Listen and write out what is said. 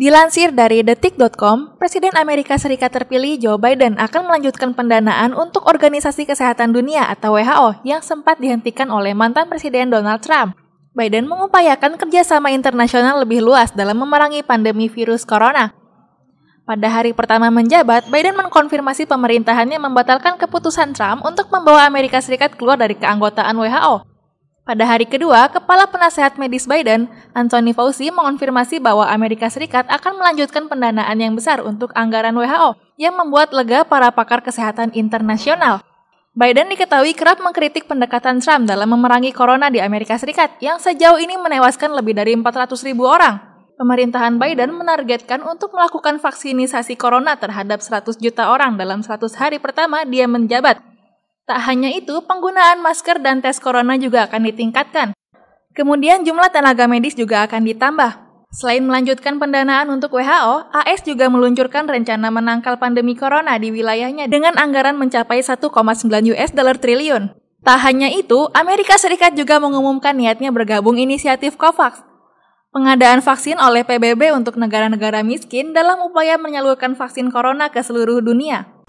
Dilansir dari detik.com, Presiden Amerika Serikat terpilih Joe Biden akan melanjutkan pendanaan untuk Organisasi Kesehatan Dunia atau WHO yang sempat dihentikan oleh mantan Presiden Donald Trump. Biden mengupayakan kerjasama internasional lebih luas dalam memerangi pandemi virus corona. Pada hari pertama menjabat, Biden mengkonfirmasi pemerintahannya membatalkan keputusan Trump untuk membawa Amerika Serikat keluar dari keanggotaan WHO. Pada hari kedua, Kepala Penasehat Medis Biden, Anthony Fauci, mengonfirmasi bahwa Amerika Serikat akan melanjutkan pendanaan yang besar untuk anggaran WHO, yang membuat lega para pakar kesehatan internasional. Biden diketahui kerap mengkritik pendekatan Trump dalam memerangi corona di Amerika Serikat, yang sejauh ini menewaskan lebih dari 400 ribu orang. Pemerintahan Biden menargetkan untuk melakukan vaksinisasi corona terhadap 100 juta orang dalam 100 hari pertama dia menjabat, Tak hanya itu, penggunaan masker dan tes corona juga akan ditingkatkan. Kemudian jumlah tenaga medis juga akan ditambah. Selain melanjutkan pendanaan untuk WHO, AS juga meluncurkan rencana menangkal pandemi corona di wilayahnya dengan anggaran mencapai 1,9 US dollar triliun. Tak hanya itu, Amerika Serikat juga mengumumkan niatnya bergabung inisiatif COVAX. Pengadaan vaksin oleh PBB untuk negara-negara miskin dalam upaya menyalurkan vaksin corona ke seluruh dunia.